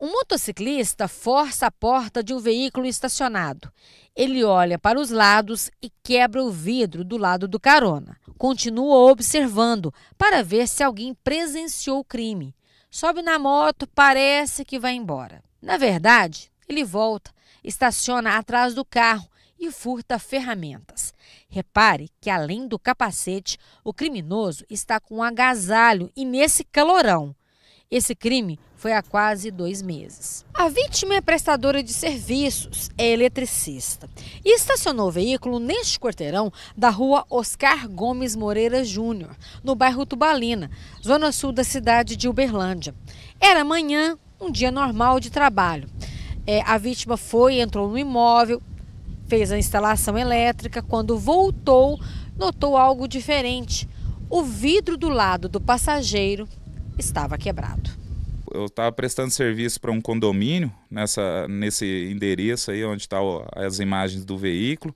Um motociclista força a porta de um veículo estacionado. Ele olha para os lados e quebra o vidro do lado do carona. Continua observando para ver se alguém presenciou o crime. Sobe na moto, parece que vai embora. Na verdade, ele volta, estaciona atrás do carro e furta ferramentas. Repare que, além do capacete, o criminoso está com um agasalho e nesse calorão. Esse crime foi há quase dois meses. A vítima é prestadora de serviços, é eletricista. E estacionou o veículo neste quarteirão da rua Oscar Gomes Moreira Júnior, no bairro Tubalina, zona sul da cidade de Uberlândia. Era manhã, um dia normal de trabalho. É, a vítima foi, entrou no imóvel, fez a instalação elétrica. Quando voltou, notou algo diferente. O vidro do lado do passageiro estava quebrado. Eu estava prestando serviço para um condomínio nessa, nesse endereço aí onde estão tá as imagens do veículo.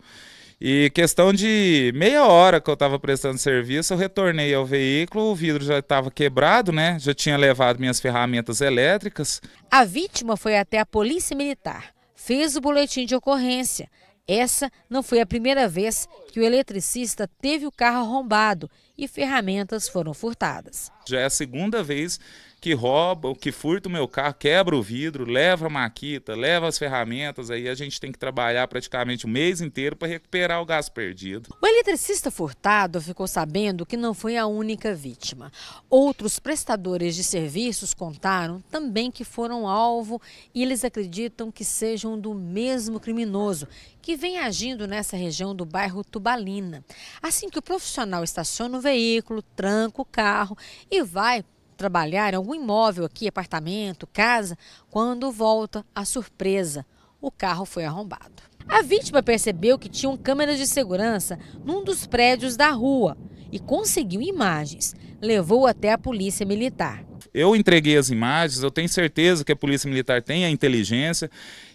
E questão de meia hora que eu estava prestando serviço, eu retornei ao veículo, o vidro já estava quebrado, né? Já tinha levado minhas ferramentas elétricas. A vítima foi até a Polícia Militar, fez o boletim de ocorrência. Essa não foi a primeira vez que o eletricista teve o carro arrombado e ferramentas foram furtadas. Já é a segunda vez que rouba, que furta o meu carro, quebra o vidro, leva a maquita, leva as ferramentas, aí a gente tem que trabalhar praticamente o mês inteiro para recuperar o gás perdido. O eletricista furtado ficou sabendo que não foi a única vítima. Outros prestadores de serviços contaram também que foram alvo e eles acreditam que sejam do mesmo criminoso que vem agindo nessa região do bairro Tubarão. Assim que o profissional estaciona o veículo, tranca o carro e vai trabalhar em algum imóvel aqui, apartamento, casa, quando volta, a surpresa, o carro foi arrombado. A vítima percebeu que um câmeras de segurança num dos prédios da rua e conseguiu imagens. Levou até a polícia militar eu entreguei as imagens, eu tenho certeza que a Polícia Militar tem a inteligência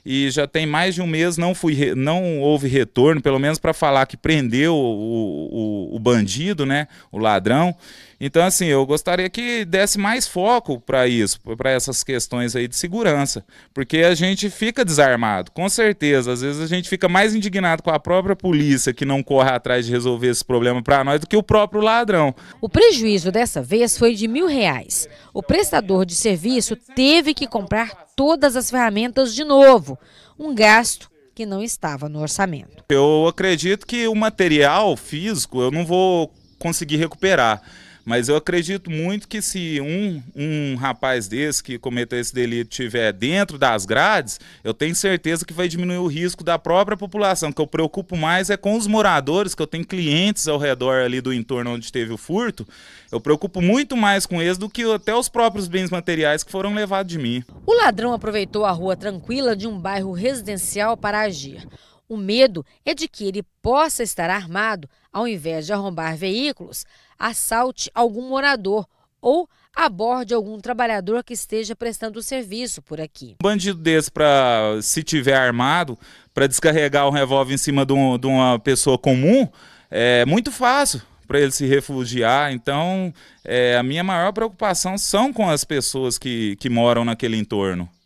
e já tem mais de um mês não, fui, não houve retorno, pelo menos para falar que prendeu o, o, o, bandido, né, o ladrão. Então, assim, eu gostaria que desse mais foco para isso, para essas questões aí de segurança, porque a gente fica desarmado, com certeza. Às vezes a gente fica mais indignado com a própria polícia que não corre atrás de resolver esse problema para nós do que o próprio ladrão. O prejuízo dessa vez foi de mil reais. O prestador de serviço teve que comprar todas as ferramentas de novo, um gasto que não estava no orçamento. Eu acredito que o material físico eu não vou conseguir recuperar. Mas eu acredito muito que se um, um rapaz desse que cometeu esse delito tiver dentro das grades, eu tenho certeza que vai diminuir o risco da própria população. O que eu preocupo mais é com os moradores, que eu tenho clientes ao redor ali do entorno onde teve o furto. Eu preocupo muito mais com eles do que até os próprios bens materiais que foram levados de mim. O ladrão aproveitou a rua tranquila de um bairro residencial para agir. O medo é de que ele possa estar armado, ao invés de arrombar veículos, assalte algum morador ou aborde algum trabalhador que esteja prestando serviço por aqui. Um bandido desse, pra, se tiver armado, para descarregar um revólver em cima de, um, de uma pessoa comum, é muito fácil para ele se refugiar. Então, é, a minha maior preocupação são com as pessoas que, que moram naquele entorno.